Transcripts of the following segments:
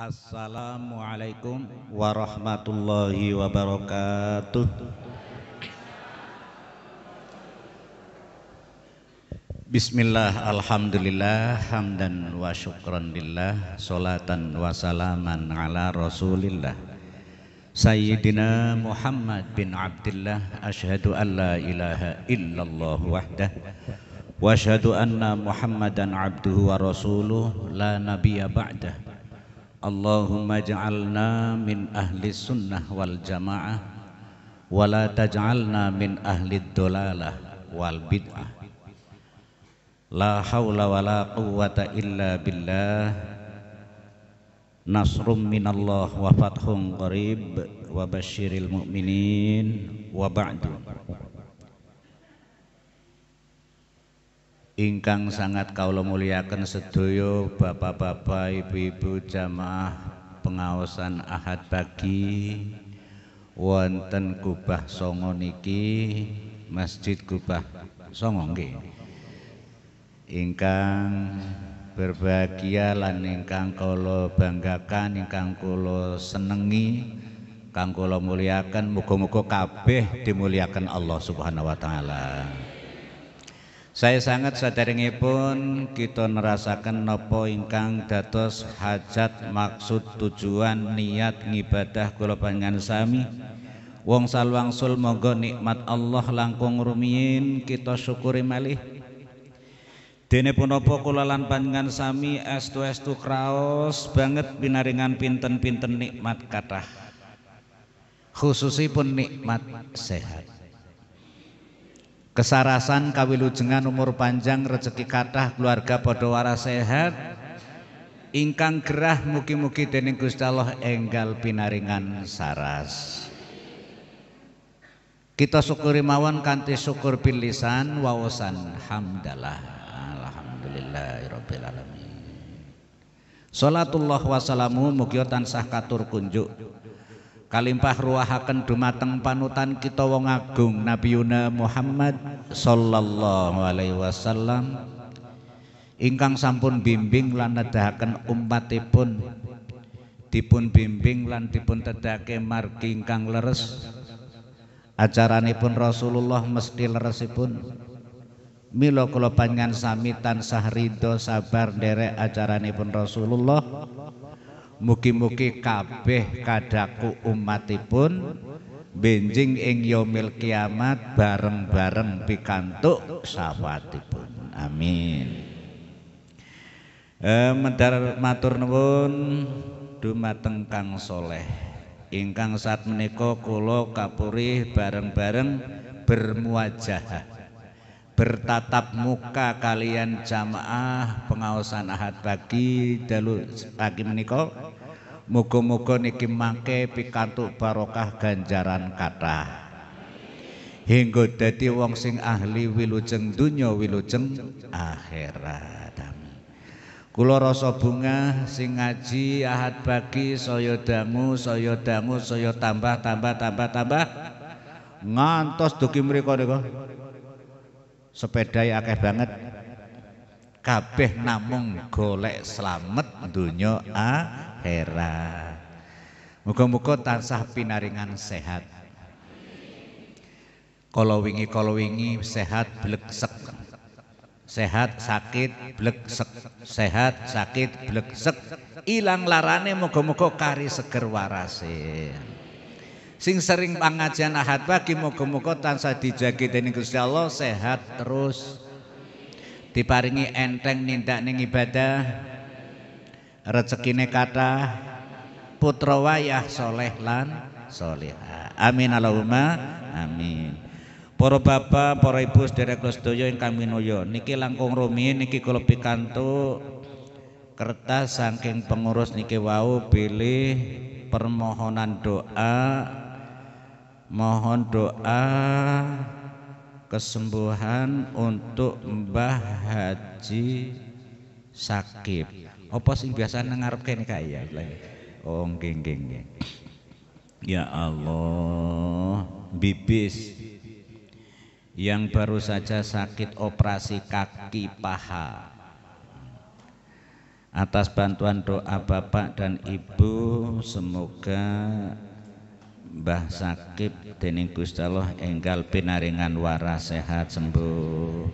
Assalamualaikum warahmatullahi wabarakatuh. Bismillah alhamdulillah hamdan wa syukran lillah salatan wa salaman ala rasulillah Sayyidina Muhammad bin Abdullah asyhadu an la ilaha illallah wahdah wa asyhadu anna Muhammadan abduhu wa rasuluh la nabiyya ba'dah اللهم اجعلنا من أهل السنة والجماعة ولا تجعلنا من أهل الدلالة والبدعة لا حول ولا قوة إلا بالله نصر من الله وفتح قريب وبشر المؤمنين وبعد ingkang sangat kaula muliakan sedoyo bapak-bapak, ibu-ibu jamaah pengawasan Ahad pagi wonten Kubah Songo niki Masjid Kubah Songo nge. Ingkang berbahagia lan ingkang kula banggakan, ingkang kula senengi, kang kula muliakan muga-muga kabeh dimuliakan Allah Subhanahu wa taala. Saya sangat pun kita merasakan nopo ingkang dados hajat maksud tujuan niat ngibadah kula panjenengan sami. Wong salwangsul monggo nikmat Allah langkung rumiin kita syukuri malih. Dene punapa kula lan panjenengan sami estu-estu kraos banget binaringan pinten-pinten nikmat kathah. Khususipun nikmat sehat. Kesarasan kawilujengan umur panjang rezeki kathah keluarga padha waras sehat ingkang gerah muki muki dening Gusti Allah enggal pinaringan saras. Kita syukuri mawon kanthi syukur pilisan wawasan waosan hamdalah. Alhamdulillahirabbil alamin. Salatullah wasalamu mugi tansah katur kunjuk kalimpah ruahaken dumateng panutan kita wong agung Nabi Yuna Muhammad sallallahu alaihi wasallam ingkang sampun bimbing lan nedahaken umatipun dipun bimbing lan dipun tedake margi ingkang leres acaranipun Rasulullah mesti leresipun milo kula samitan sami tansah ridho sabar nderek acaranipun Rasulullah Mugi-mugi kabeh kadaku umatipun benjing ing yomil kiamat bareng-bareng pikantuk syafaatipun. Amin. Eh medar matur nuwun dumateng Kang Soleh. Ingkang saat meniko kulo kapurih bareng-bareng bermuajah bertatap muka kalian jamaah pengawasan ahad pagi dalu pagi menika mugo mugo niki mangke pikantuk barokah ganjaran kata hingga dadi wong sing ahli wilujeng dunyo wilujeng akhirat kulo kula rasa bunga sing ngaji ahad pagi saya dangu saya dangu saya tambah tambah tambah tambah ngantos duki mereka niku sepeda ya akeh banget kabeh namung golek slamet donya akhirat muga-muga tansah pinaringan sehat kalau wingi kalau wingi sehat bleksek sehat sakit bleksek sehat sakit bleksek ilang larane muga-muga kari seger warase sing sering pengajian Ahad pagi muga-muga tansah dijagi dening Gusti Allah sehat terus diparingi enteng nindak ning ibadah rezekine kata putra wayah soleh lan amin Allahumma amin Para bapak, para ibu sedherek kula sedaya ingkang niki langkung rumi, niki kula kertas saking pengurus niki wau pilih permohonan doa mohon doa kesembuhan untuk Mbah Haji Sakib. Apa sing biasa nengarepke kene kak ya? Oh, geng geng geng. Ya Allah, bibis yang baru saja sakit operasi kaki paha. Atas bantuan doa Bapak dan Ibu, semoga Mbah Sakib dening Gusti Allah enggal pinaringan waras sehat sembuh.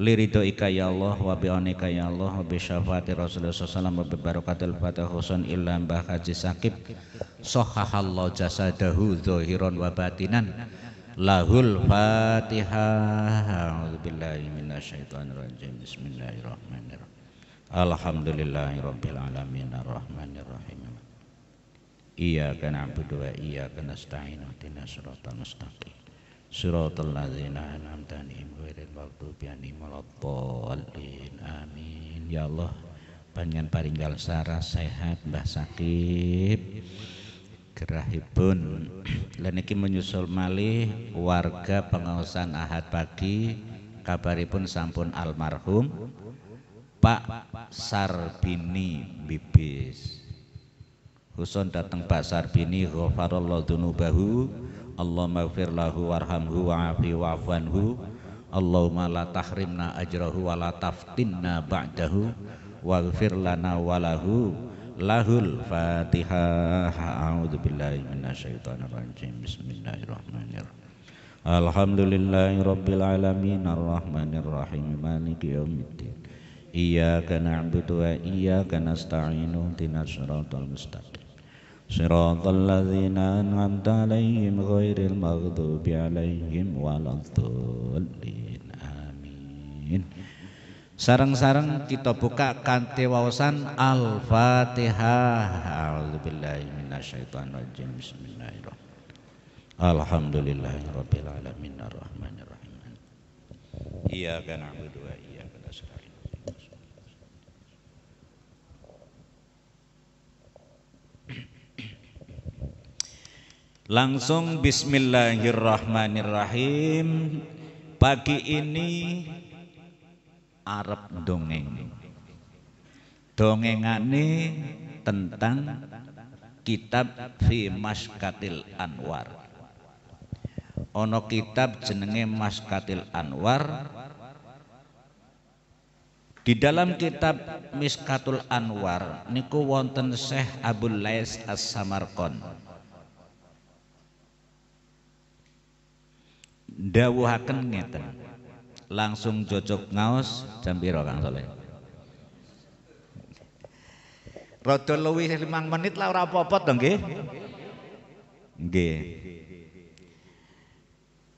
Lirido ika ya Allah wa bi'onika ya Allah wa bi syafaati Rasulullah sallallahu wa bi barakatil husan illa Mbah Haji Sakib sahahallahu jasadahu zahiran wa batinan lahul fatihah a'udzubillahi minasyaitonir rajim bismillahirrahmanirrahim alhamdulillahirabbil alamin arrahmanirrahim Iyyaka na'budu wa iyyaka nasta'in ihdinas siratal mustaqim. Siratal ladzina an'amta 'alaihim ghairil waktu 'alaihim malapolin, Amin. Ya Allah, panjenengan paringgal saras sehat mbah sakit. gerahipun lan iki menyusul malih warga pengawasan Ahad pagi kabaripun sampun almarhum Pak Sarbini Bibis Husun datang Basar bini ghafarallahu dunubahu Allah maghfir lahu warhamhu wa'afi wa'afwanhu Allahumma la tahrimna ajrahu wa la taftinna ba'dahu waghfir lana walahu lahul fatihah a'udhu billahi minasyaitonir rajim bismillahirrahmanirrahim Alhamdulillahi rabbil alamin arrahmanir rahim maliki yaumiddin Iyaka na'budu wa iyaka nasta'inu ihdinas mustaqim صراط الذين أنعمت عليهم غير المغضوب عليهم ولا الضالين آمين Sarang-sarang kita buka kanti wawasan Al-Fatihah. A'udzubillahi minasyaitonirrajim. Bismillahirrahmanirrahim. Alhamdulillahirabbil alamin na'budu wa iya Langsung bismillahirrahmanirrahim. Pagi ini Arab dongeng. Dongengane tentang kitab Fi Maskatil Anwar. Ono kitab jenenge Maskatil Anwar. Di dalam kitab Miskatul Anwar niku wonten Syekh Abdul Lais As-Samarqand dawuhaken ngeten. Langsung cocok ngaos jam piro Kang Saleh? Rada luwih 5 menit lah ora apa-apa to nggih. Nggih.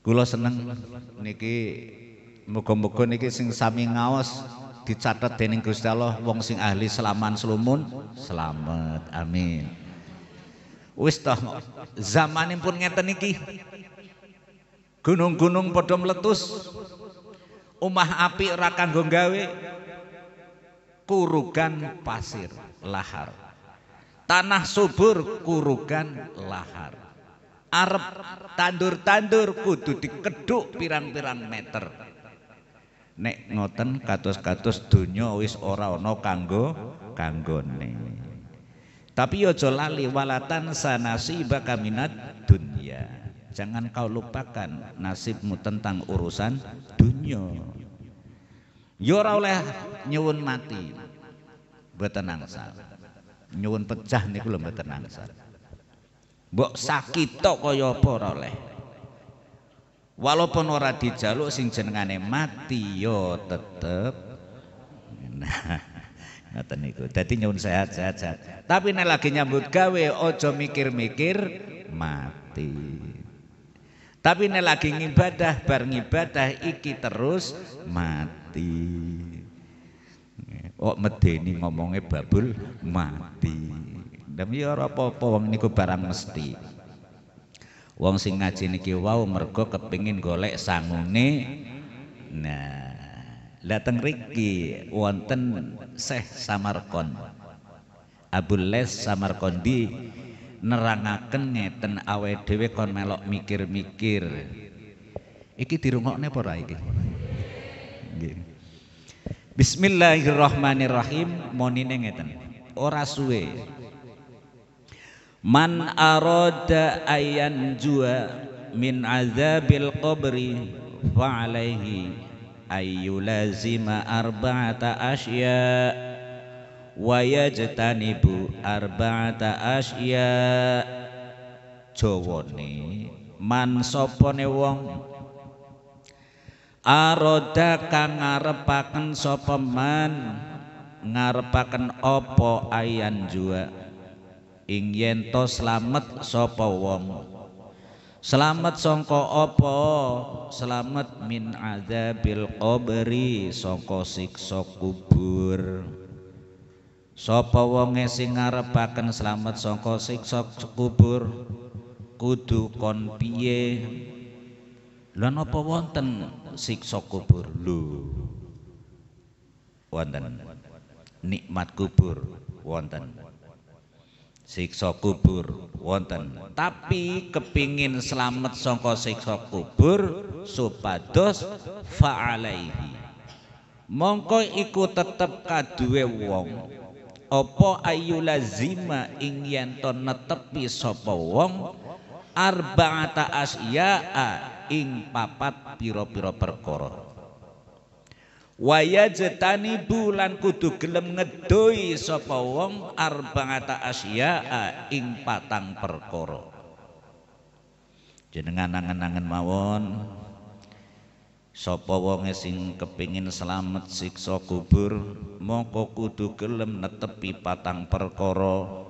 Kula seneng niki muga-muga niki sing sami ngaos dicatet dening Gusti Allah wong sing ahli selaman selumun selamat amin wis toh zamanipun ngeten iki Gunung-gunung padha meletus. umah api rakan kanggo gawe. Kurugan pasir lahar. Tanah subur kurugan lahar. Arep tandur-tandur kudu dikeduk pirang-pirang meter. Nek ngoten katus-katus donya wis ora ana kanggo kanggone. Tapi aja lali walatan sanasi bakaminat dunia. Jangan kau lupakan nasibmu tentang urusan dunia. Yo ya ora oleh nyuwun mati. Mboten angsal. Nyuwun pecah niku lho mboten angsal. Mbok sakita kaya apa ora oleh. Walaupun ora dijaluk sing jenengane mati yo ya tetep. Nah. Ngoten niku. Dadi nyuwun sehat-sehat. Tapi nek lagi nyambut gawe aja mikir-mikir mati. Tapi nek lagi ngibadah, bar ngibadah iki terus mati. Oh medeni ngomongnya babul mati. Demi ya ora apa-apa wong niku barang mesti. Wong sing ngaji niki wau mergo kepingin golek sangune. Nah, dateng riki wonten Syekh Samarkand. Abul Les Samarkandi nerangaken ngeten awe dhewe kon melok mikir-mikir. Iki dirungokne apa ora iki? Nggih. Bismillahirrahmanirrahim monine ngeten. Ora suwe. Man arada ayan jua min azabil qabri fa alaihi ayyulazima arba'ata asya' wayajtanibu arba'ata asya jawane man sapane wong aroda kang ngarepaken sapa man ngarepaken apa ayan jua ing yen to slamet sapa wong Selamat songko opo Selamat min adabil qabri Songko siksa kubur Sapa wonge sing ngarepaken slamet saka siksa kubur kudu kon piye? Lan apa wonten siksa kubur lho? Wonten nikmat kubur wonten. Siksa kubur wonten. Tapi kepingin slamet saka siksa kubur supados fa'alaihi. Mongko iku tetep kaduwe wong apa ayyulazima ing yen to netepi sapa wong arba'ata asya'a ing papat pira-pira perkara waya jetani bulan kudu gelem ngedoi sapa wong arba'ata asya'a ing patang perkara jenengan angen-angen mawon Sopo wonge sing kepingin selamat siksa kubur, moko kudu gelem netepi patang perkoro,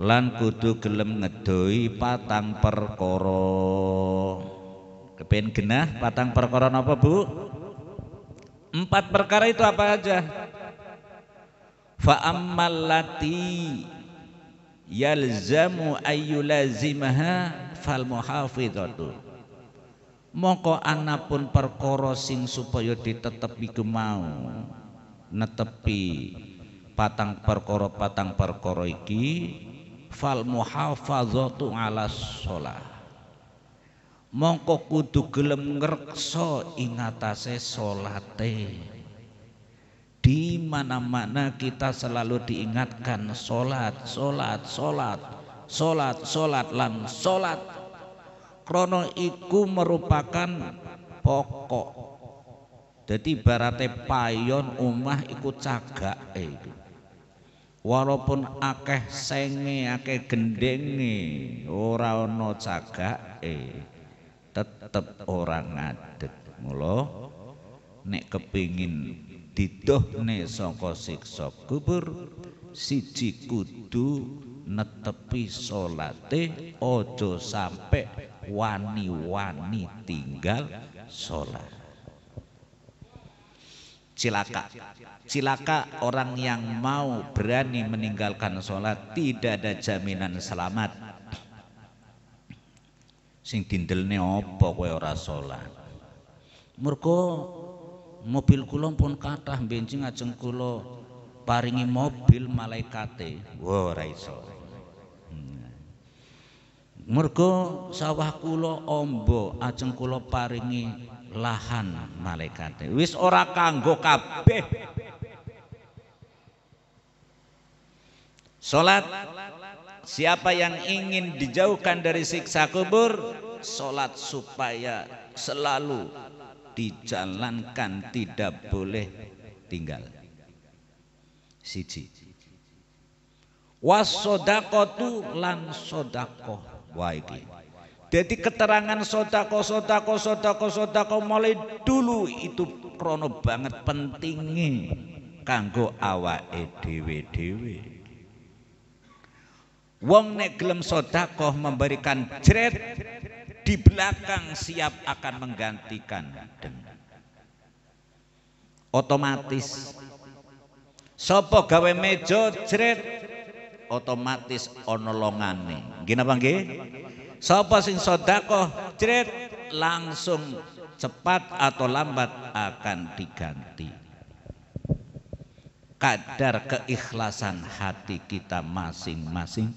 lan kudu gelem ngedoi patang perkoro. Kepen genah patang perkoro napa, Bu? Empat perkara itu apa aja? Fa yalzamu ayyulazimaha fal muhafizatu moko pun perkara sing supaya ditetepi kemau netepi patang perkara patang perkara iki fal muhafazatu ala sholat mongko kudu gelem ngerksa ingatase sholate di mana-mana kita selalu diingatkan sholat, sholat, sholat, sholat, sholat, lan sholat, krono iku merupakan pokok jadi barate payon umah iku cagak iku walaupun akeh senge akeh gendenge ora ana eh tetep orang ngadeg mula nek kepingin didohne songko siksa kubur siji kudu netepi solate ojo sampe wani-wani tinggal sholat. Cilaka. Cilaka orang yang mau berani meninggalkan sholat tidak ada jaminan selamat. Sing dindelne opo kowe ora sholat. Murko mobil kula pun kathah benjing ajeng kula paringi mobil malaikate. Wo ora iso mergo sawah kula ombo ajeng kula paringi lahan malaikat wis ora kanggo kabeh salat siapa yang ingin dijauhkan dari siksa kubur salat supaya selalu dijalankan tidak boleh tinggal siji wasodakotu lan sodakoh Wah Jadi keterangan sotako sotako sotako sotako mulai dulu itu krono banget pentingnya kanggo awa dhewe dewe. Wong nek gelem memberikan jret di belakang siap akan menggantikan dengan otomatis Sopo gawe mejo jret otomatis ana Gina napa nggih? Sapa sing sodako, cerit langsung cepat atau lambat akan diganti. Kadar keikhlasan hati kita masing-masing.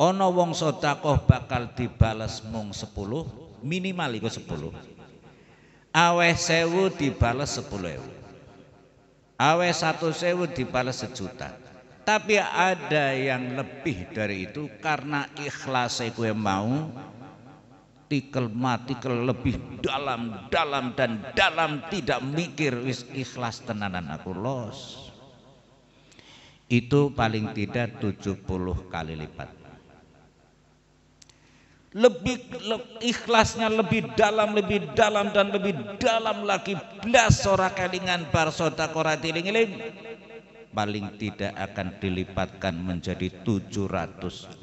Ono wong sodakoh bakal dibalas mung sepuluh minimal itu sepuluh, aweh sewu dibalas sepuluh ewu aweh satu sewu dibalas sejuta tapi ada yang lebih dari itu karena ikhlas gue mau tikel mati ke lebih dalam dalam dan dalam tidak mikir wis ikhlas tenanan aku los itu paling tidak 70 kali lipat lebih le, ikhlasnya lebih dalam lebih dalam dan lebih dalam lagi belas ora kelingan bar sota ora iling paling tidak akan dilipatkan menjadi 700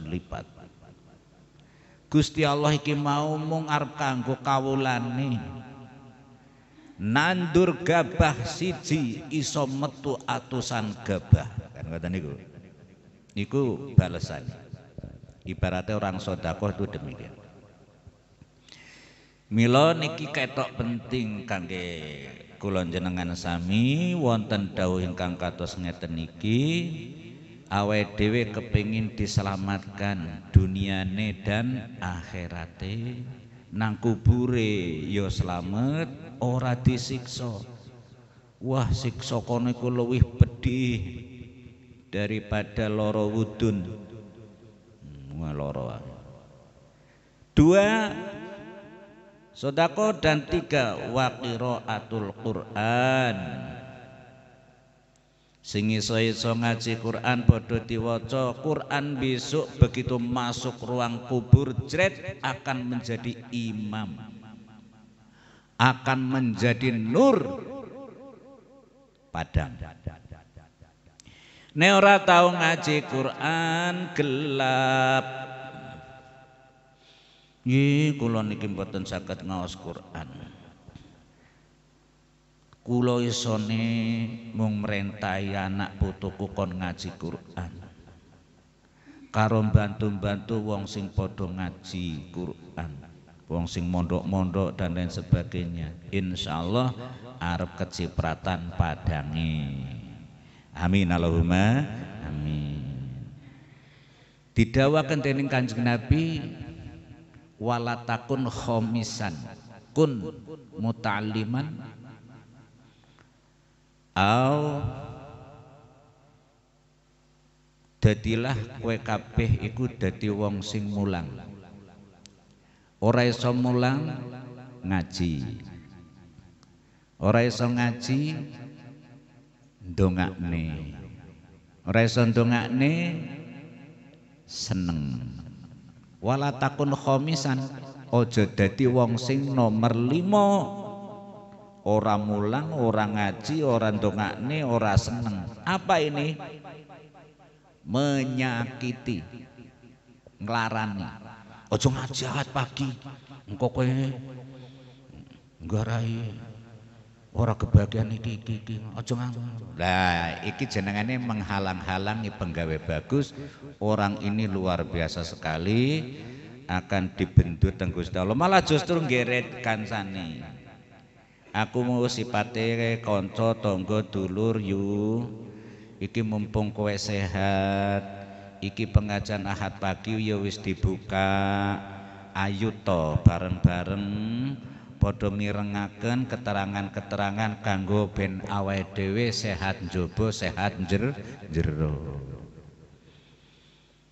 lipat Gusti Allah iki mau mung arep kanggo kawulane nandur gabah siji iso metu atusan gabah kan ngoten niku niku balesan. ibaratnya orang sodakoh itu demikian Milo niki ketok penting kangge kula jenengan sami wonten dawuh ingkang kados ngeten niki awe dhewe kepingin diselamatkan duniane dan akhirate nang kubure yo ya selamat ora disiksa wah siksa kono iku luwih pedih daripada loro wudun hmm, wah dua Sodako dan tiga atul Quran. Singi soi ngaji Quran bodoh diwoco Quran besok begitu masuk ruang kubur jret akan menjadi imam akan menjadi nur padang Neora tahu ngaji Quran gelap Ye, kula niki mboten saged ngaos Quran. Kula isone mung mrentahi anak putuku kon ngaji Quran. Karo bantu-bantu wong sing padha ngaji Quran, wong sing mondok-mondok dan lain sebagainya. Insyaallah arep kecipratan padangi. Amin Allahumma amin. Didawakan dening Kanjeng Nabi walatakun homisan kun mutaliman. au dadilah kue kabeh iku dadi wong sing mulang ora iso mulang ngaji ora iso ngaji ndongakne ora iso ndongakne seneng wala takun khomisan ojo dadi wong sing nomor limo ora mulang ora ngaji ora ndongakne ora seneng apa ini menyakiti nglarani ojo ngaji pagi engko kowe nggarai Orang kebahagiaan ini, iki iki aja ngang. Lah iki jenengane menghalang-halangi penggawe bagus. Orang ini luar biasa sekali akan dibentur teng Gusti Allah. Malah justru ngeret kancane. Aku mau sipate kanca tangga dulur yu. Iki mumpung kowe sehat. Iki pengajian Ahad pagi ya wis dibuka. Ayo to bareng-bareng padha mirengaken keterangan-keterangan kanggo ben awake dhewe sehat njaba, sehat jer jero.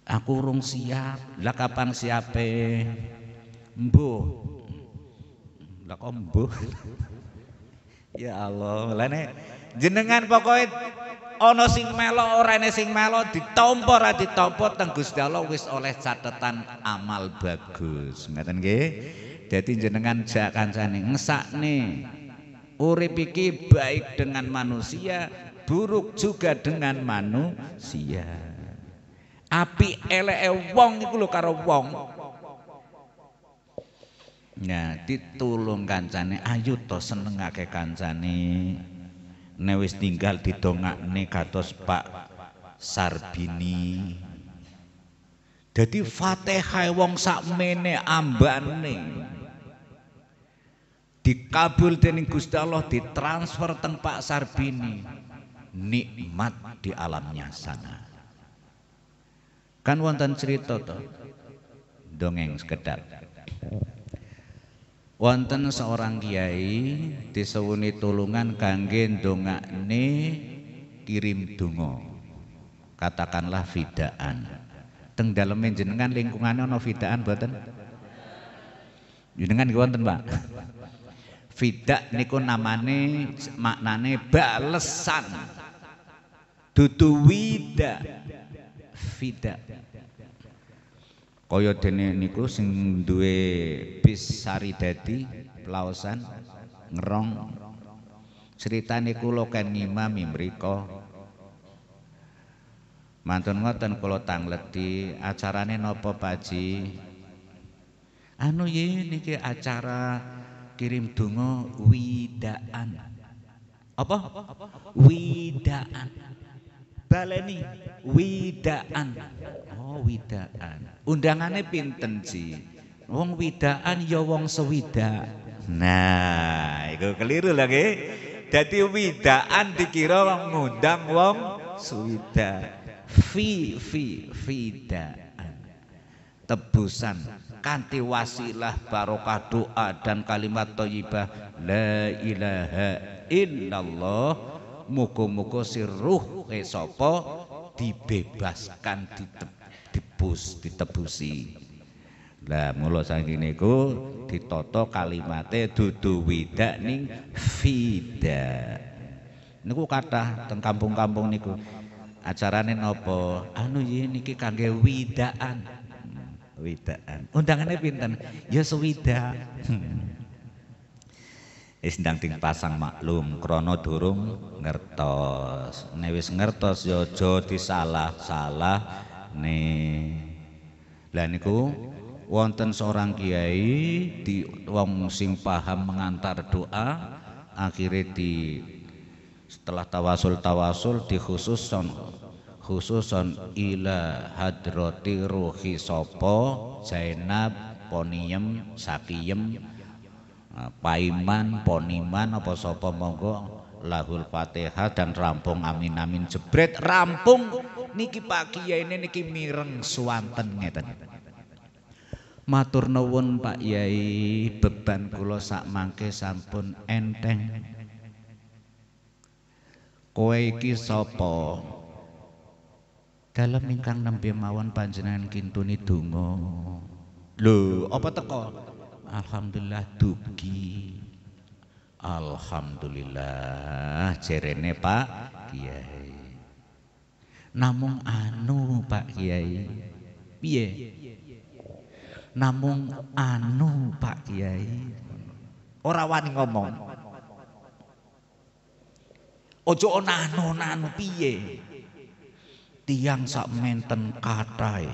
Aku urung siap. Lah kapan siape? Mbuh. Lah kok mbuh? ya Allah, lene jenengan pokoknya ono sing melo ora ene sing melo ditampa ora ditampa teng Gusti Allah wis oleh catatan amal bagus. Ngaten nggih? Jadi jenengan jak kancane ngesak nih. iki baik dengan manusia, buruk juga dengan manusia. Api eleke wong itu lo karo wong. Ya, nah, ditulung kancane, ayo to senengake kancane. tinggal di dongak nih katos Pak Sarbini. Jadi Fatihah wong sakmene ambane dikabul dening Gusti Allah ditransfer teng Pak Sarbini nikmat di alamnya sana kan wonten cerita to dongeng sekedar wonten seorang kiai disewuni tulungan kangge ndongakne kirim donga katakanlah fidaan teng daleme jenengan lingkungannya ono fidaan boten jenengan wonten Pak Fidak niku namane maknane balesan. Dudu wida. Fidak. Kaya dene niku sing duwe bis saridadi Pelausan ngerong. Ceritane kula kan ngimami mriku. Mantun ngoten kula tangleti acarane nopo Paji? Anu yen niki acara kirim tunggu widaan. Apa? Widaan. Baleni widaan. Oh, widaan. undangannya pinten sih? Wong widaan ya wong sewida. Nah, itu keliru lagi. jadi widaan dikira ngundang wong sewida Fi fi widaan tebusan kanti wasilah barokah doa dan kalimat thayyibah la ilaha illallah muga-muga siruh sapa dibebaskan ditebus ditebusi lah mula saking niku ditata kalimate dudu widak ning fida niku kata teng kampung-kampung niku acarane nopo, anu niki kangge widaan Wedaan. Undangannya pinten? Ya sewida. Isndang hmm. eh, ting pasang maklum krono durung ngertos. Nek wis ngertos ya aja disalah-salah ne. Lah niku wonten seorang kiai di wong sing paham mengantar doa akhirnya di setelah tawasul tawasul khusus khususon ila hadrati ruhi sopo Zainab poniem sakiem eh, paiman poniman apa sopo monggo lahul fatihah dan rampung amin amin jebret rampung niki pak kiai ini niki mireng suwanten ngeten matur nuwun pak yai beban kula sak mangke sampun enteng kowe iki sapa kalau ingkang nembe mawon panjenengan kintuni donga. Lho, apa teko? Alhamdulillah dugi. Alhamdulillah jerene Pak Kiai. Namung anu Pak Kiai. Piye? Namung anu Pak Kiai. Ora wani ngomong. Ojo ana anu-anu piye tiang sak menten kathah e.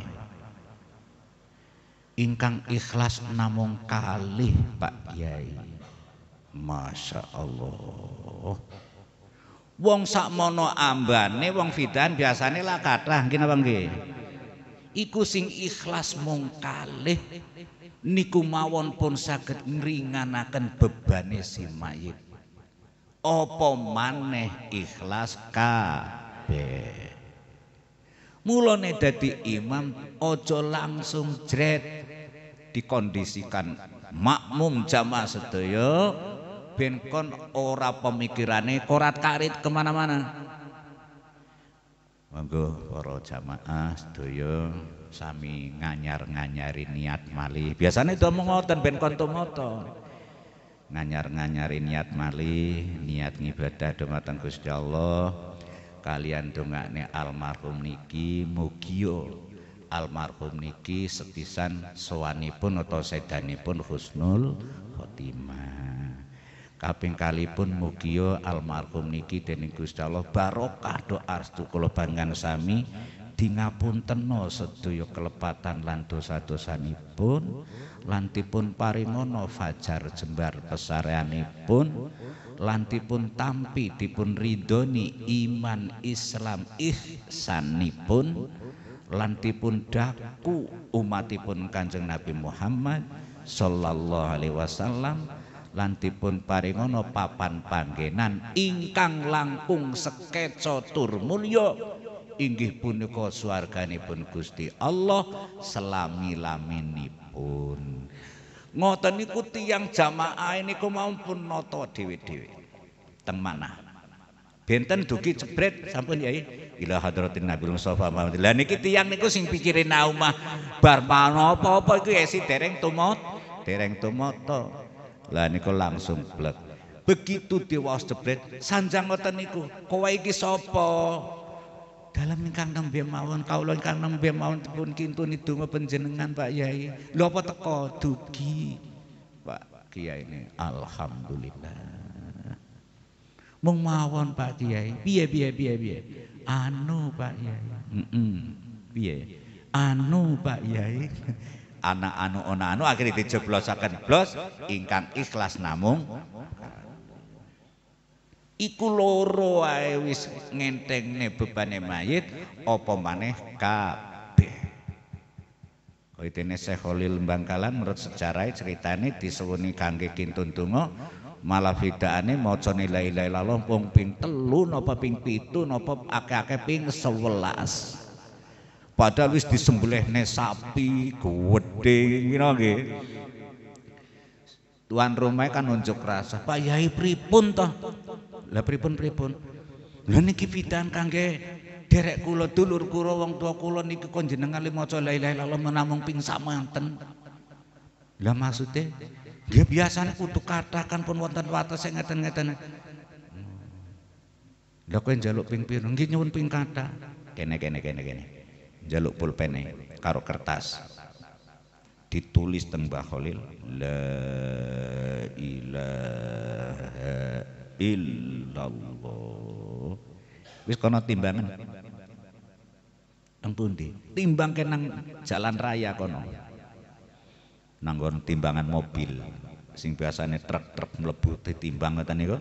ingkang ikhlas namung kalih Pak Kiai Masya Allah Wong mono ambane wong fitan biasane lah kata, nggih napa nggih iku sing ikhlas mung kalih niku mawon pun saged ngringanaken bebane si mayit apa maneh ikhlas kabeh Mulane dadi imam ojo langsung jret dikondisikan makmum jamaah sedaya ben kon ora pemikirane korat karit kemana-mana. Monggo para jamaah sedaya sami nganyar-nganyari niat mali biasanya itu mau ngoten ben kon moto Nganyar-nganyari niat mali niat ngibadah dhumateng Gusti Allah kalian dongakne almarhum niki mugio almarhum niki setisan pun atau pun husnul khotimah kaping pun mugio almarhum niki dening Gusti Allah barokah doa astu kula banggan sami di teno sedaya kelepatan lan dosa-dosanipun pun, lantipun Parimono fajar jembar pesareanipun lantipun tampi dipun ridoni iman Islam ihsanipun lantipun daku umatipun Kanjeng Nabi Muhammad sallallahu alaihi wasallam lantipun paringono papan panggenan ingkang langkung sekeco tur mulio inggih punika suarganipun Gusti Allah selami-laminipun Ngoten niku tiyang jamaah niku mampun nata dhewe-dhewe. Teng mana Benten dugi jebret sampun yai ila hadratin Nabi Mustofa Muhammad. Lah niki tiyang niku sing pikirin omah bar apa-apa iku esi ya, dereng tumot, dereng tumoto. Lah niku langsung blek. Begitu was jebret sanjang ngoten niku, kowe iki sapa? Dalam ingkang nembe mawon kawula ingkang nembe mawon pun kintuni donga panjenengan Pak Yai. Lho apa teko dugi Pak Kiai ini alhamdulillah. Mung mawon Pak Kiai. Piye piye piye piye. Anu Pak Yai. Heeh. piye? Anu Pak Yai. Anak anu ona anu akhirnya dijeblosaken blos ingkang ikhlas namung iku loro ae wis ngentengne bebane mayit apa maneh kabeh kaya dene Syekh Khalil Bangkalan menurut sejarah ceritane disuwuni kangge kintun donga malah bedaane maca la ilaha illallah wong ping 3 napa ping 7 napa akeh-akeh ping 11 padahal wis disembelihne sapi kuwede kira nggih tuan rumah kan unjuk rasa Pak Yai pripun toh lah pripun-pripun? Lah niki pitan kangge derek kulo dulur kulo wong tua kulo niki kon dengan lima maca la lalu menamung ping samanten. Lah maksudnya, dia biasanya kudu katakan pun wonten wates saya ngeten-ngeten. Lah jaluk jaluk ping pirun Nggih nyuwun ping kata Kene kene kene kene. jaluk pulpene karo kertas. Ditulis tembah holil Khalil la ilaha illallah wis kono timbangan nang pundi timbang kenang jalan raya kono nanggon timbangan mobil sing biasanya truk-truk mlebu ditimbang ngoten niku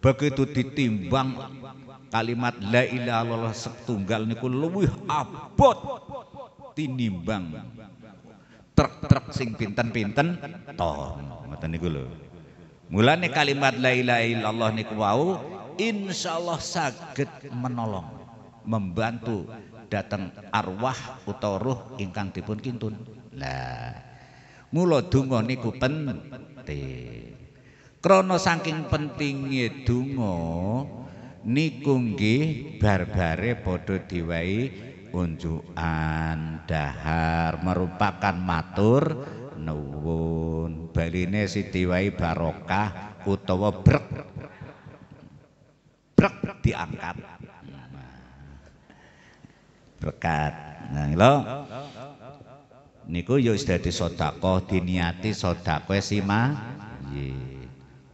begitu ditimbang kalimat la ilaha illallah setunggal niku luwih abot tinimbang truk-truk sing pinten-pinten ton ngoten niku lho Mulane kalimat la ilaha illallah niku wau insyaallah saged menolong, membantu datang arwah utawa ruh ingkang dipun kintun. Lah, mula donga niku penting. Krana saking pentingnya donga niku nggih barbare padha diwehi unjukan dahar merupakan matur nuwun baline sidiwai barokah utawa brek brek diangkat berkat nah lho niku ya wis dadi sedekah diniati sedekah sima nggih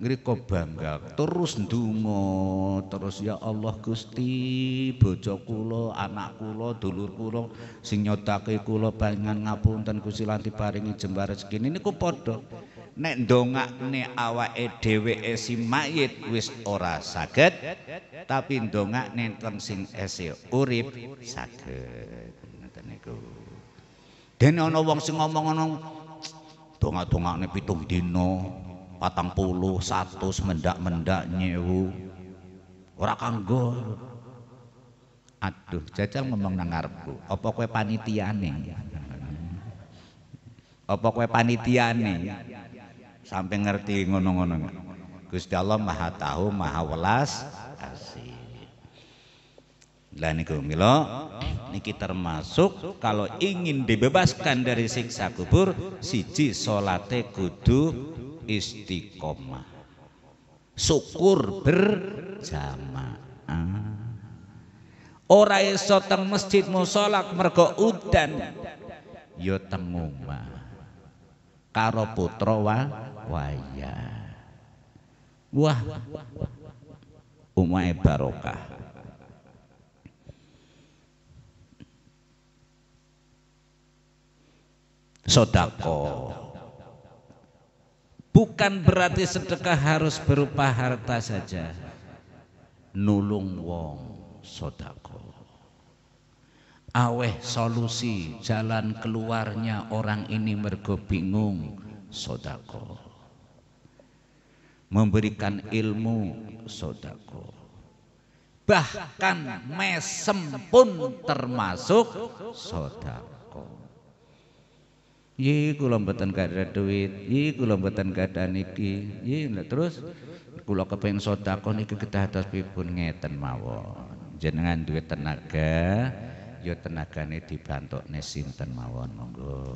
ngriko bangga terus ndonga terus ya Allah Gusti bojo kula anak kula dulur kula sing nyotake kula pangan ngapunten Gusti lan diparingi jembar rezeki niku padha nek ndongakne awake dheweke si mayit wis ora saged tapi ndongakne teng sing esih urip saged ngoten niku den ana wong sing ngomong ana donga-dongane pitung dina patang puluh satu mendak mendak nyewu ora kanggo aduh jajal ngomong nang ngarepku apa panitia nih apa panitia nih sampai ngerti ngono-ngono Gusti Allah Maha Tahu Maha Welas Kasih lah niku milo niki termasuk kalau ingin dibebaskan dari siksa kubur siji salate kudu istiqomah syukur berjamaah ora iso teng masjid musolak mergo udan yo ya teng omah karo putra wa waya wah umae barokah sodako Bukan berarti sedekah harus berupa harta saja. Nulung wong sodako. Aweh solusi jalan keluarnya orang ini mergo bingung sodako. Memberikan ilmu sodako. Bahkan mesem pun termasuk sodako. Yi kula mboten kada duit, yi kula mboten kada niki. Yi terus kula kepengin sedekah niki kedados pripun ngeten mawon. Jenengan duwe tenaga, ya tenagane dibantokne sinten mawon monggo.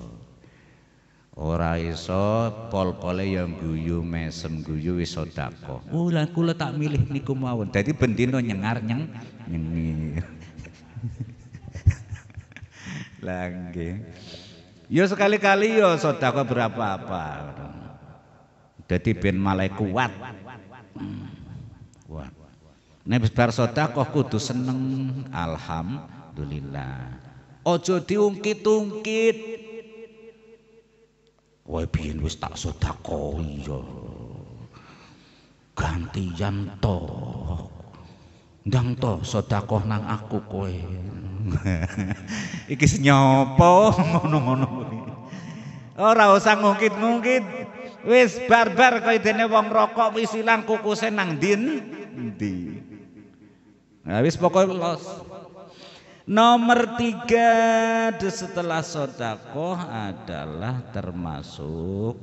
Ora iso pol-pole ya guyu mesem guyu wis sedekah. lah oh, kula tak milih niku mawon. Dadi bendino nyengar nyeng nyengi. Lah nggih. Ya sekali-kali ya sedekah berapa apa. Jadi ben malai kuat. Kuat. Nek bar sedekah kudu seneng. Alhamdulillah. Ojo diungkit-ungkit. Wae biyen wis tak sedekah ya. Ganti janto, Ndang to sedekah nang aku kowe. Iki senyopo ngono-ngono. Ora usah ngungkit-ngungkit. Wis barbar kaya dene wong rokok wis ilang kukuse nang din ndi. Nah, wis pokoke los. Nomor tiga setelah Sodako adalah termasuk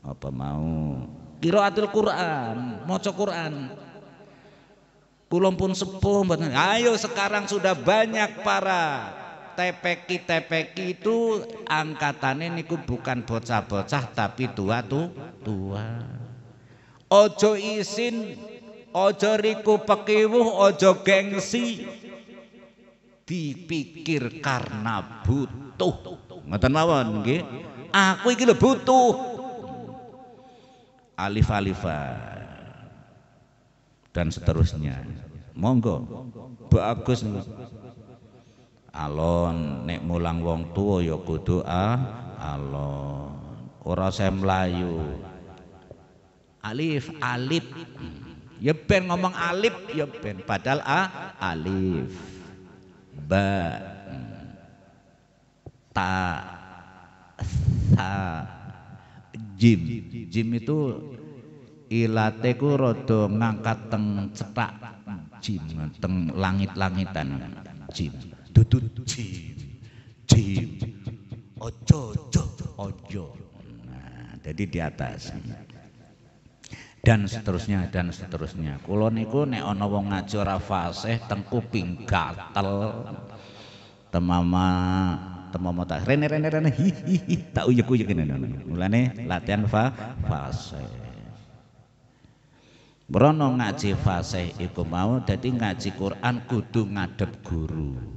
apa mau kiraatil Quran, moco Quran. Kulon pun sepuh, ayo sekarang sudah banyak para tepeki tepeki itu angkatannya niku bukan bocah-bocah tapi tua tuh tua. Ojo isin, ojo riku pekiwuh, ojo gengsi. Dipikir karena butuh. Ngeten mawon nggih. Aku iki lho butuh. Alif alifa dan seterusnya. Monggo. Bagus alon nek mulang wong tua ya kudu ah, alon ora saya melayu alif alif ya ben ngomong alif ya ben padahal a alif ba ta sa jim jim itu ilate ku ngangkat teng cetak jim teng langit-langitan jim dudut jim jim ojo ojo ojo nah, jadi di atas dan seterusnya dan seterusnya kula niku nek ana wong ngaji ora fasih teng kuping gatel temama temama tak rene rene rene hi, hi, hi tak uyek uyek ngene mulane latihan fa fase Brono ngaji fasih ikumau jadi ngaji Quran kudu ngadep guru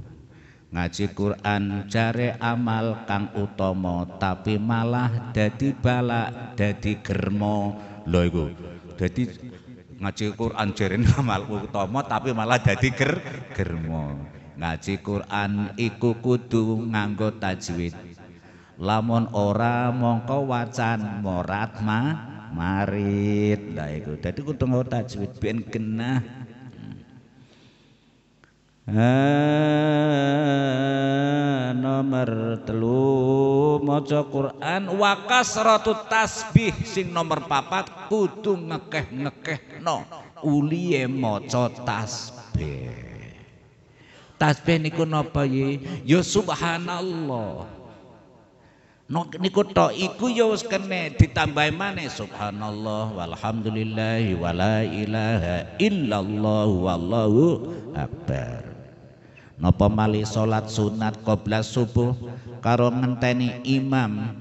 ngaji Quran jare amal kang utama tapi malah dadi balak dadi germo lho iku dadi ngaji Quran jare amal utama tapi malah dadi ger germo ngaji Quran iku kudu nganggo tajwid lamun ora mongko wacan morat ma marit lha iku dadi kudu nganggo tajwid ben genah Eh, nomor telu maca Quran wakas kasratu tasbih sing nomor papat kudu ngekeh-ngekehno uliye maca tasbih tasbih niku napa ye ya subhanallah niku tok iku ya wis kene ditambah maneh subhanallah walhamdulillah wala ilaha illallah wallahu akbar Napa malih salat sunat qabla subuh karo ngenteni imam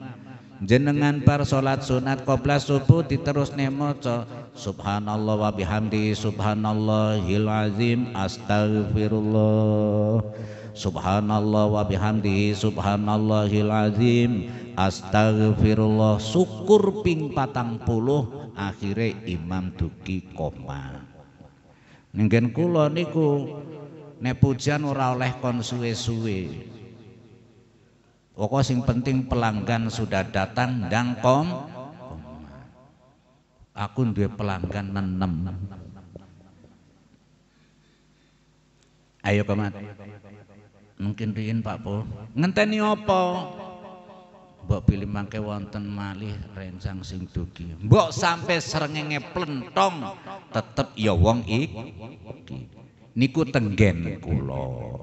jenengan par salat sunat qabla subuh diterusne maca subhanallah wa bihamdi subhanallahil azim astagfirullah subhanallah wa bihamdi subhanallahil azim astagfirullah syukur ping patang puluh akhirnya imam duki koma Ninggen kula niku nek pujian ora oleh kon suwe-suwe pokok sing penting pelanggan sudah datang dan kom aku duwe pelanggan nenem ayo komat mungkin riin Pak pol ngenteni opo, Mbok pilih mangke wonten malih rencang sing dugi. Mbok sampai serengenge plentong tetep ya wong iki niku tenggen kulo.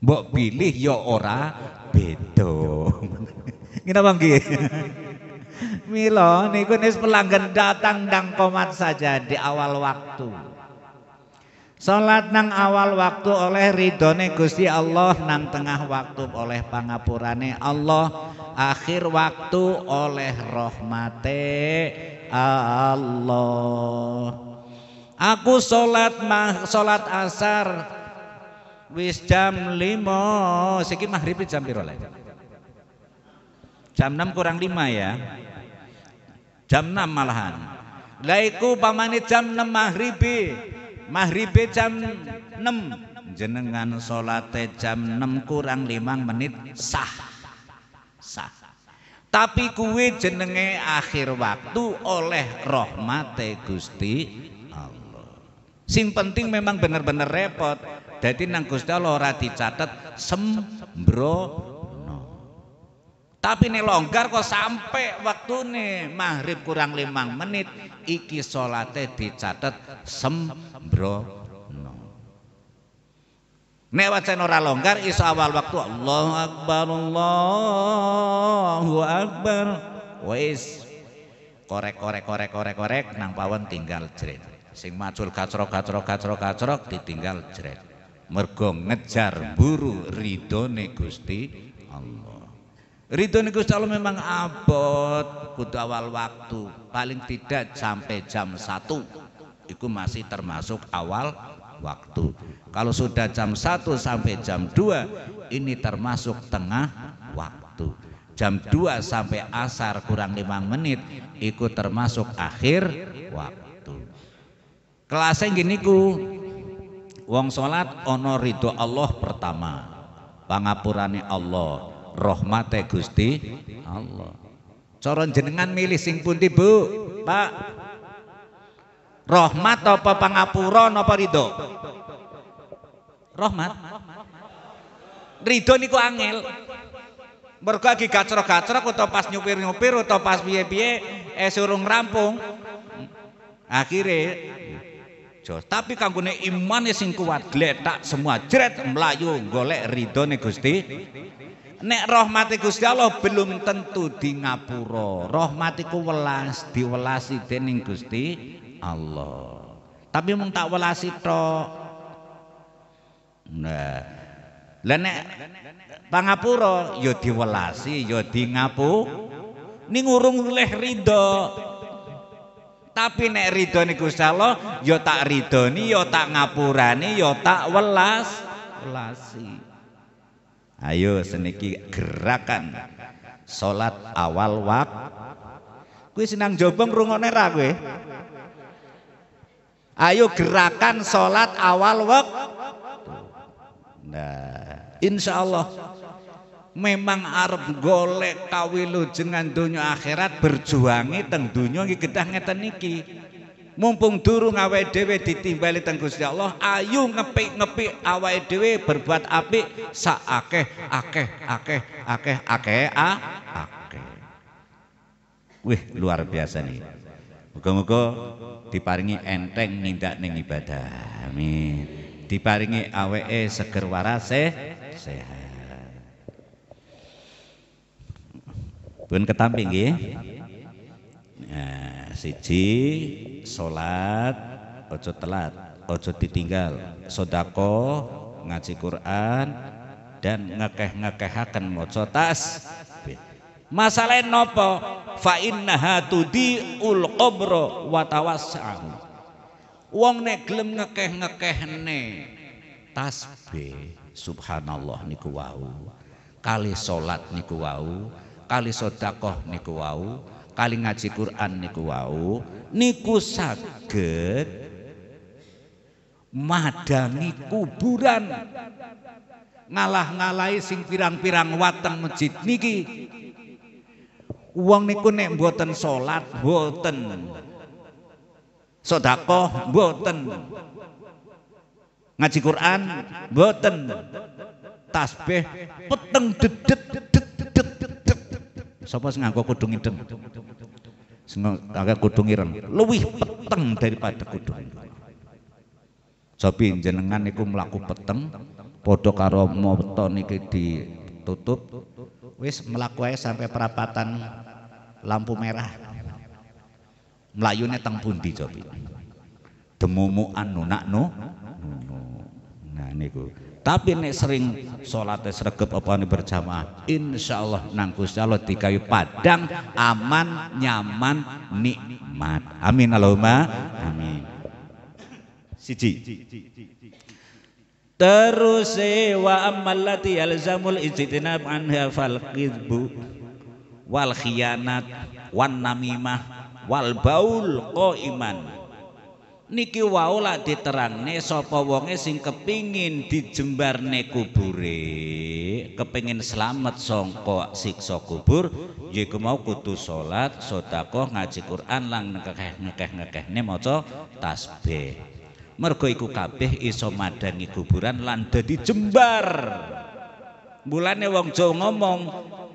Mbok pilih yo ya ora beda. Ngene apa nggih? Mila niku nis pelanggan datang dang komat saja di awal waktu. Salat nang awal waktu oleh ridhone Gusti Allah nang tengah waktu oleh pangapurane Allah akhir waktu oleh rahmate Allah. Aku sholat sholat asar wis jam lima. Sekin maghrib jam berapa? Jam enam kurang lima ya. Jam enam malahan. Laiku pamanit jam enam mahribi mahribi jam enam. Jenengan sholat jam enam kurang lima menit sah. Sah. Tapi kuwi jenenge akhir waktu oleh rahmate Gusti Sing penting memang bener-bener repot. Jadi nang Gusti Allah ora dicatet sembrono. Tapi ini longgar kok sampai waktu nih, maghrib kurang limang menit iki dicatat dicatat sembrono. Nek wacan ora longgar iso awal waktu Allah Akbar Allahu Akbar. Wis korek korek korek korek korek nang pawon tinggal cerita sing macul kacrok kacrok kacrok kacrok ditinggal jret mergo ngejar buru ridone Gusti Allah ridone Gusti Allah memang abot kudu awal waktu paling tidak sampai jam satu, itu masih termasuk awal waktu kalau sudah jam satu sampai jam 2 ini termasuk tengah waktu jam 2 sampai asar kurang lima menit ikut termasuk akhir waktu kelasnya gini ku wong sholat ono ridho Allah pertama pangapurane Allah rahmate Gusti Allah Corong jenengan milih sing pun Bu Pak rahmat apa pangapura apa ridho rahmat ridho niku angel mergo lagi gacrok-gacrok atau pas nyupir-nyupir atau pas piye-piye eh surung rampung akhirnya tapi kanggone imane sing kuat gletak semua jret melayu golek ridhone Gusti. Nek rahmati Gusti Allah belum tentu di ngapura. Rahmatiku welas diwelasi dening Gusti Allah. Tapi mung tak welasi tok. Nah. Lah nek pangapura ya diwelasi ya di ngapu. Ning urung leh ridho. Tapi nek ridhoni Gusti Allah ya tak ridoni, yo ya tak ngapurani, yo ya tak welas welasi. Ayo seniki gerakan salat awal wak. Kuwi senang jaba ngrungokne ra kowe? Ayo gerakan salat awal wak. Nah, insyaallah memang arep golek dengan dunia akhirat berjuangi teng dunia iki getah ngeten niki mumpung durung awake dhewe ditimbali teng Gusti Allah ayu ngepi ngepi awe dhewe berbuat api sak akeh akeh akeh akeh a akeh wih luar biasa nih muga-muga diparingi enteng nindak ning ibadah amin diparingi awake seger waras sehat Pun ketamping nggih. Nah, siji salat ojo telat, ojo ditinggal. Sodako, ngaji Quran dan ngekeh-ngekehaken ngekeh maca tas. Masalahnya nopo? Fa innaha ul qabra wa tawassahu. Wong nek gelem ngekeh-ngekehne tasbih subhanallah niku wau. Kali salat niku wau kali sodakoh niku wau, kali ngaji Quran niku wau, niku saged madangi kuburan ngalah ngalai sing pirang-pirang wateng masjid niki. uang niku nek mboten sholat mboten sodakoh mboten ngaji Quran mboten tasbih peteng dedet Sapa sing nganggo kudung ideng? Sing nganggo kudung ireng, luwih peteng daripada kudung. Sopi jenengan niku mlaku peteng padha karo mata niki ditutup wis mlaku ae sampai perapatan lampu merah. Mlayune teng pundi cobi? demumu anu no. Nah niku tapi nek sering sholat, sergep apa ini berjamaah insya Allah nangkus Allah kayu padang aman nyaman nikmat amin Allahumma amin siji terus e, wa ammalati alzamul ijtinab anha fal qidbu wal khiyanat wan namimah wal baul qaiman niki wau lak diterangne sapa wonge sing kepingin dijembarne kubure kepingin selamat sangka siksa kubur yaiku mau kudu salat sedekah ngaji Quran lan ngekeh-ngekeh-ngekehne maca tasbih mergo iku kabeh iso madangi kuburan lan dadi jembar mulane wong Jawa ngomong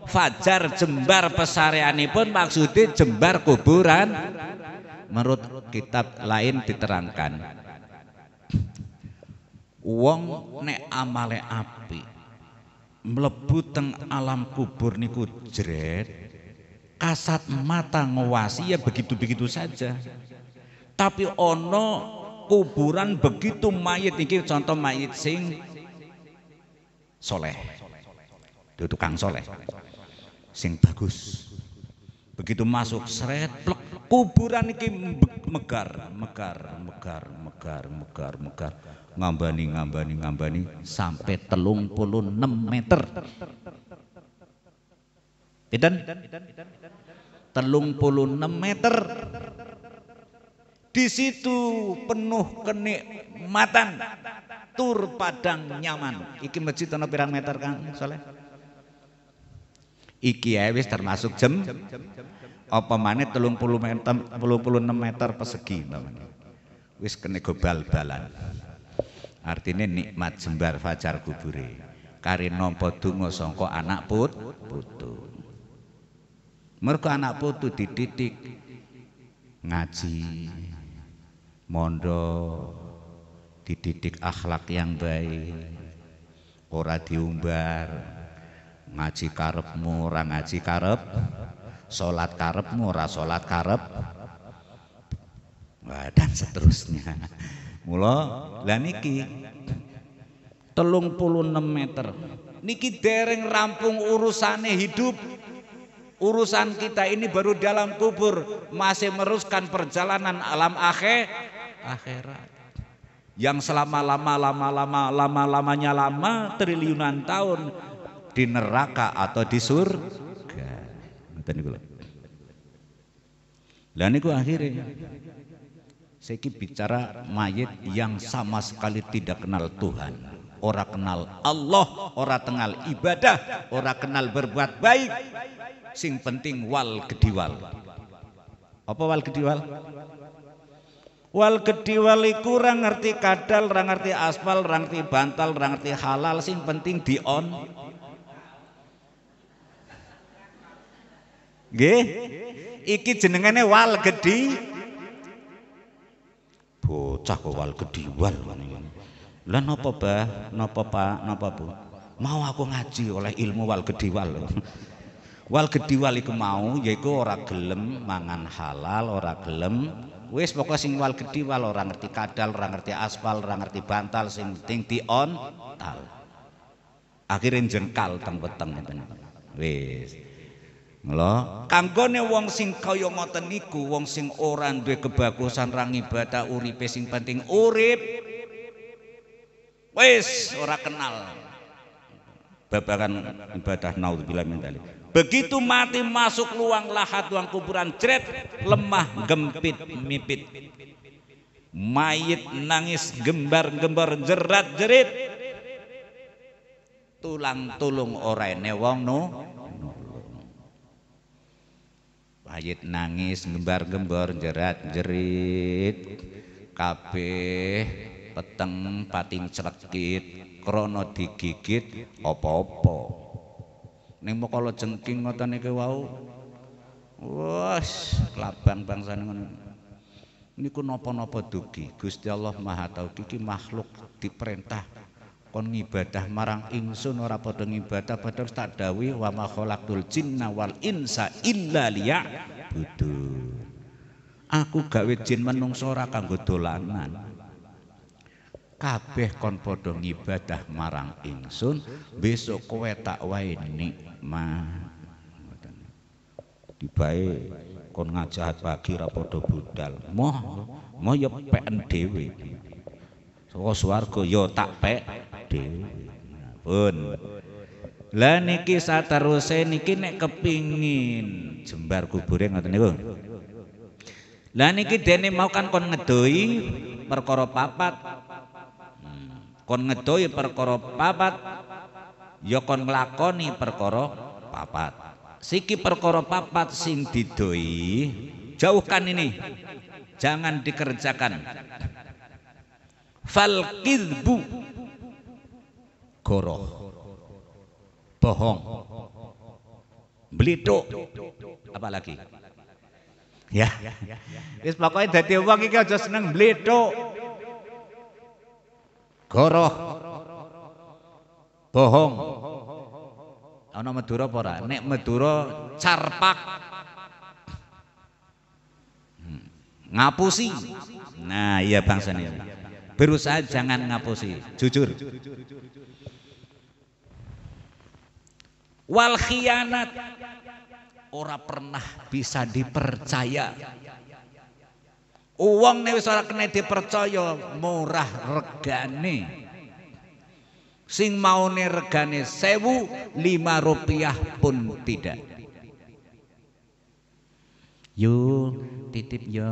fajar jembar pun maksudnya jembar kuburan menurut kitab lain diterangkan wong nek amale api mlebu teng alam kubur niku jret kasat mata ngewasi ya begitu-begitu saja tapi ono kuburan begitu mayit iki contoh mayit sing soleh, itu tukang soleh sing bagus. Begitu masuk seret plek kuburan iki megar, megar, megar, megar, megar, megar. Ngambani ngambani ngambani sampai telung puluh enam meter. Pinten? Telung puluh enam meter. Di situ penuh kenikmatan tur padang nyaman. Iki masjid ana pirang meter kan? Soleh? Iki ya wis termasuk jem apa telung puluh meter enam meter persegi namanya. Wis kene go balan nikmat jembar fajar kuburi. Kare nompo donga songko anak put putu. Mergo anak putu dididik ngaji mondo dididik akhlak yang baik ora diumbar ngaji karepmu ora ngaji karep salat karepmu ora salat karep dan seterusnya mula lah niki telung puluh enam meter niki dereng rampung urusane hidup urusan kita ini baru dalam kubur masih meruskan perjalanan alam akhir akhirat yang selama lama lama lama lama lamanya lama triliunan tahun di neraka atau di surga. Ngoten niku lho. Lah niku akhirnya saya bicara mayit yang sama sekali tidak kenal Tuhan, ora kenal Allah, ora kenal ibadah, ora kenal berbuat baik. Sing penting wal gediwal. Apa wal gediwal? Wal gediwal iku ora ngerti kadal, ora ngerti aspal, ora ngerti bantal, ora ngerti halal, sing penting di on. Nggih. Iki jenengane wal gedhi. Bocah kok wal gedhi wal. Lah napa, Bah? Napa, Pak? Napa, Bu? Mau aku ngaji oleh ilmu wal gedhi wal. Wal gedhi wal iku mau yaiku ora gelem mangan halal, ora gelem wis pokoknya sing wal gedhi wal ora ngerti kadal, ora ngerti aspal, ora ngerti bantal, sing penting dion tal. Akhire jengkal teng weteng ngeten. Wis. Mula kanggone wong sing kaya ngoten niku wong sing ora duwe kebagusan rangi bata uripe sing penting urip wis ora kenal babakan ibadah naudzubillah min dzalik. Begitu mati masuk luang lahat luang kuburan jret lemah gempit mipit. Mayit nangis gembar-gembar jerat jerit. Tulang tulung ora ene wong no Ayat nangis gembar-gembor jerat jerit kabeh peteng pating celekit krono digigit opo opo. ning kalau jengking ngoten iki wau kelabang bangsa bangsane ini niku nopo napa dugi Gusti Allah Maha Tahu iki makhluk diperintah kon ngibadah marang ingsun ora padha ngibadah padahal tak dawi wa ma khalaqtul jinna wal insa illa liya budu aku gawe jin menungso ora kanggo dolanan kabeh kon padha ngibadah marang ingsun besok kowe tak wae nikmat dibae kon ngajahat pagi ra padha budal moh moh ya peken dhewe saka swarga ya tak pek dhewe. Pun. Lah niki sateruse niki nek kepingin jembar kubure ngoten niku. Lah niki dene mau kan kon ngedoi perkara papat. Hmm, kon ngedoi perkara papat ya kon nglakoni perkara papat. Siki perkara papat sing didoi jauhkan ini. Jangan dikerjakan. Fal kidbu goroh bohong apa lagi? ya wis pokoke dadi wong iki aja seneng belitu goroh bohong ana Madura apa ora nek Madura carpak hmm. ngapusi nah iya bangsa ini berusaha jangan ngapusi jujur wal khianat ora pernah bisa dipercaya uang nek wis ora kena dipercaya murah regane sing maune regane sewu lima rupiah pun tidak Yuk titip yo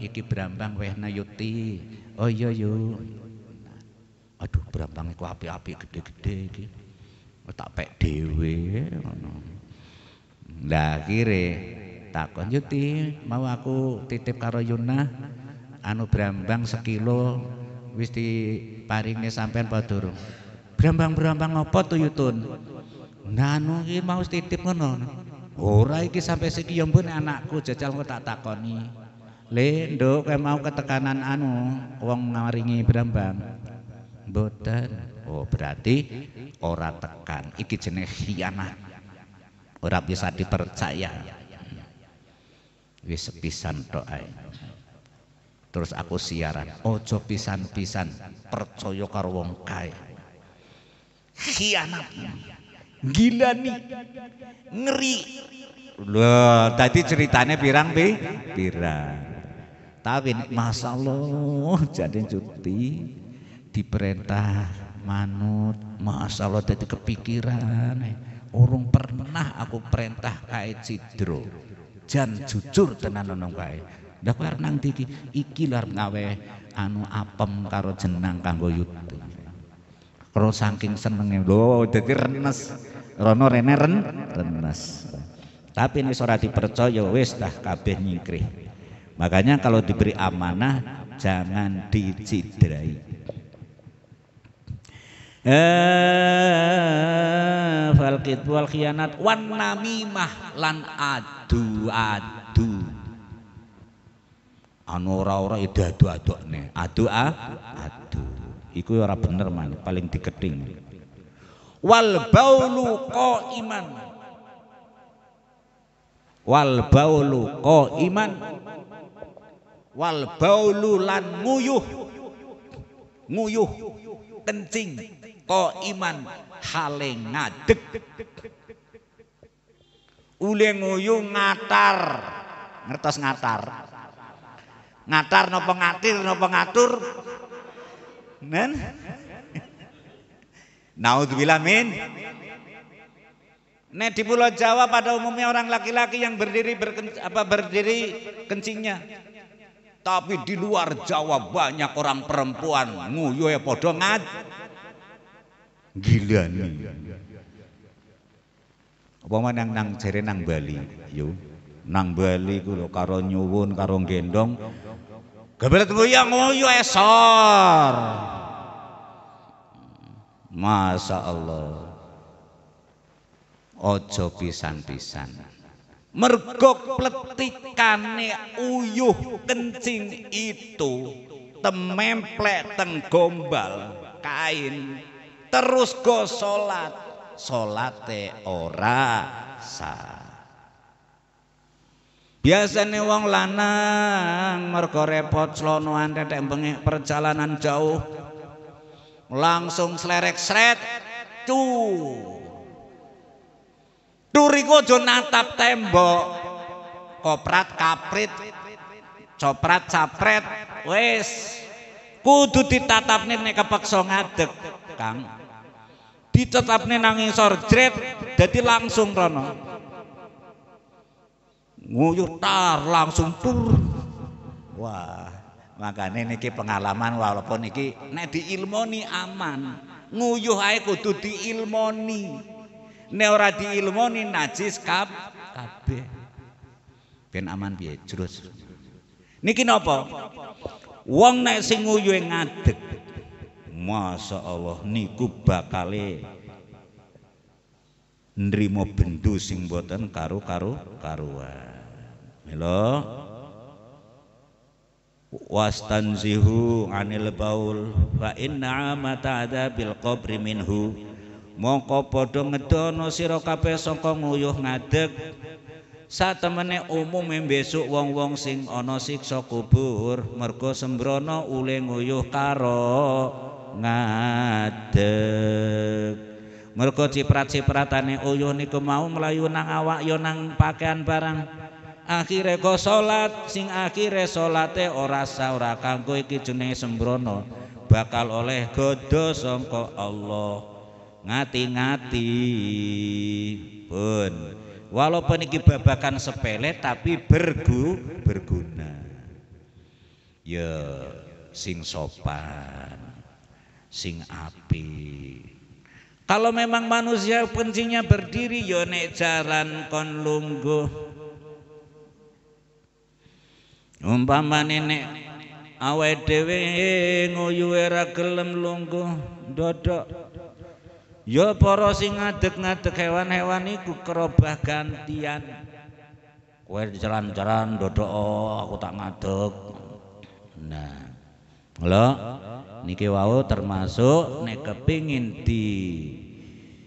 iki brambang wehna yuti oh yo yo aduh brambang iku api-api gede-gede gitu -gede tak pek dhewe ngono. Lah kiri takon Yuti, mau aku titip karo Yuna anu brambang sekilo wis diparingne sampean apa Berambang Brambang-brambang apa to Yutun? Nah anu mau titip ngono. Ora iki sampai segi ya anakku jajal kok tak takoni. Le nduk kowe mau ketekanan anu wong maringi brambang. botan. Oh, berarti ora tekan. Iki jenis khianat. Ora bisa dipercaya. Wis pisan tok Terus aku siaran, ojo pisan-pisan percaya karo wong kae. Khianat. Gila nih. Ngeri. Loh, tadi ceritanya pirang pi? Pirang. Tapi masalah lo jadi cuti diperintah manut Masya Allah jadi kepikiran eh. urung pernah aku perintah kait cidro jan jujur tenan nang kae ndak nang iki iki lar ngawe anu apem karo jenang kanggo yutu karo saking senenge lho dadi renes rono rene ren renes tapi ini ora dipercaya wis dah kabeh nyikri. makanya kalau diberi amanah jangan dicidrai eh fal wal khianat wan namimah lan adu adu anu ora-ora itu adu adu nih, adu a adu iku ora bener man paling diketing wal baulu ko iman, wal baulu ko iman, wal baulu lan nguyuh nguyuh kencing iman haleng ngadeg ule nguyu ngatar ngertos ngatar ngatar nopo ngatir nopo ngatur men naudzubillah min Nah di Pulau Jawa pada umumnya orang laki-laki yang berdiri berken, apa berdiri kencingnya. Tapi di luar Jawa banyak orang perempuan nguyu ya podongat gila nih apa mana yang nang jere nang Bali yo nang Bali kula karo nyuwun karo gendong gebret ngoyang ngoyo esor masa Allah ojo pisan-pisan mergo pletikane uyuh kencing itu tememplek teng gombal kain terus go solat, salate ora sah Biasane wong lanang mergo repot slonoan tetek perjalanan jauh langsung slerek sret cu Duriku aja natap tembok koprat kaprit coprat capret wis kudu nih nih kepeksa adek, Kang ditetapne nang ngisor jret dadi langsung rono nguyuh tar langsung tur wah makane niki pengalaman walaupun niki nek diilmoni aman nguyuh ae kudu diilmoni nek ora diilmoni najis kab kabeh ben aman piye jurus niki napa wong nek sing nguyuhe ngadeg Masya Allah niku bakale nrimo bendu sing boten karu karo karuan. Milo wastanzihu anil baul fa inna amata adabil qabri minhu mongko padha ngedono sira kabeh saka nguyuh ngadeg saat satemene umum besok wong-wong sing ono siksa kubur mergo sembrono uling uyuh karo ngadeg mergo ciprat-cipratane uyuh niku mau mlayu nang awak ya nang pakaian barang akhire go salat sing akhire solate ora saura ora kanggo iki sembrono bakal oleh godho songko Allah ngati-ngati pun walaupun ini babakan sepele tapi bergu berguna ya sing sopan sing api kalau memang manusia kuncinya berdiri yo ya nek jalan kon lungguh umpamane nek awake dewe eh, nguyuhe ra gelem lungguh Ya para sing ngadeg-ngadeg hewan-hewan iku kerobah gantian. Kowe jalan-jalan dodok oh, aku tak ngadeg. Nah. Lho, niki wau termasuk nek kepingin di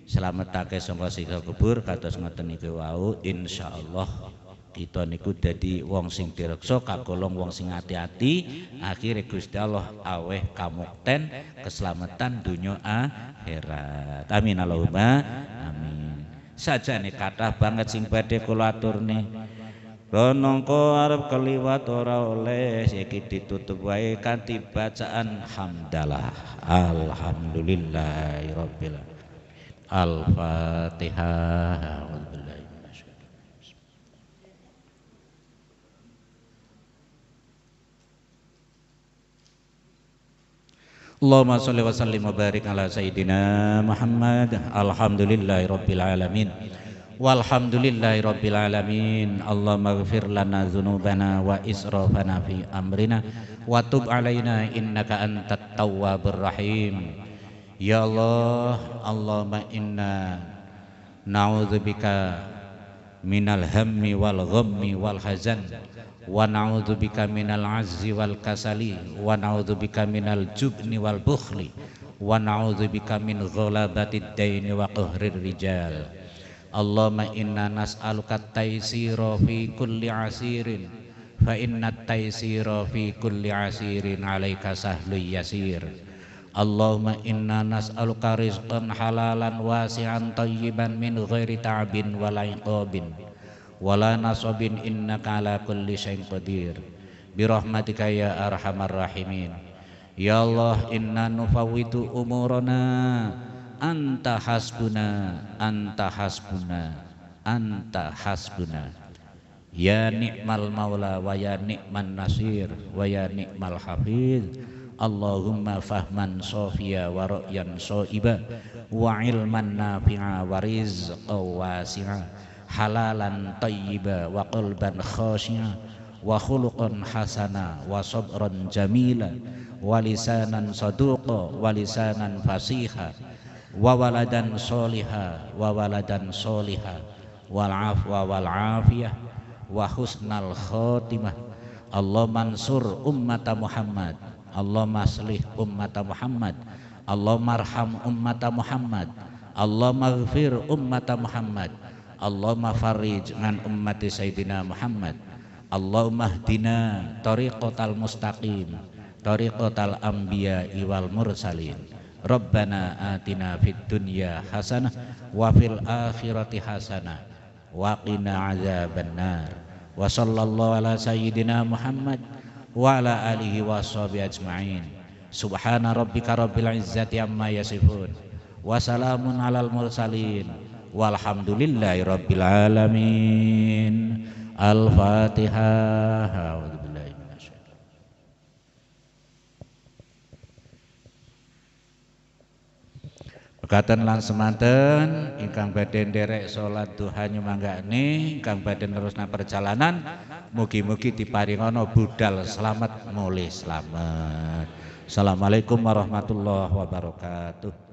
selametake saka siksa kubur kados ngoten niki wau insyaallah kita niku dadi wong sing direksa kagolong wong sing hati-hati. hati akhire Gusti Allah aweh kamukten keselamatan dunia akhirat amin Allahumma amin nih kata banget sing badhe kula aturne Ronongko arab keliwat ora oleh iki ditutup wae kanthi bacaan hamdalah alhamdulillahirabbil al-fatihah Allahumma sholli wa sallim wa barik ala sayyidina Muhammad. Alhamdulillahirabbil alamin. Walhamdulillahi rabbil alamin Allahumma ighfir lana dzunubana wa israfana fi amrina wa tub alaina innaka antat tawwabur rahim Ya Allah Allahumma inna na'udzubika minal hammi wal ghammi wal hazan wa na'udzubika minal azzi wal kasali wa na'udzubika minal jubni wal bukhli wa na'udzubika min ghalabatid daini wa qahrir rijal Allahumma inna nas'aluka taisira fi kulli asirin fa inna taisira fi kulli asirin 'alaika sahlul yasir Allahumma inna nas'aluka rizqan halalan wasi'an tayyiban min ghairi ta'bin wa la iqabin wala nasobin innaka ala kulli syai'in qadir birahmatika ya arhamar rahimin ya Allah inna nufawwidu umurana anta hasbuna anta hasbuna anta hasbuna ya ni'mal maula wa ya ni'man nasir wa ya ni'mal hafiz Allahumma fahman sofia wa ra'yan so'iba wa ilman nafi'a wa rizqa wasi'a halalan tayyiba wa qalban khashi'a wa khuluqan hasana wa sabran jamila wa lisanan saduqa wa lisanan fasiha wa waladan soliha wa waladan soliha wal afwa wal afiyah wa husnal khatimah Allah mansur ummata Muhammad Allah maslih ummata Muhammad Allah marham ummata Muhammad Allah maghfir ummata Muhammad Allahumma farij ngan ummati Sayyidina Muhammad Allahumma hdina tariqotal mustaqim tariqotal anbiya Iwal mursalin Rabbana atina fid dunya hasanah wa fil akhirati hasanah wa qina azaban nar wa sallallahu ala sayyidina Muhammad wa ala alihi wa sahbihi ajma'in subhana rabbika rabbil izzati amma yasifun wa salamun alal mursalin walhamdulillahirabbil alamin al-fatihah Pegatan lan semanten ingkang badan derek salat duha ini, ingkang terus terusna perjalanan mugi-mugi diparingana budal selamat mulih selamat. Assalamualaikum warahmatullahi wabarakatuh.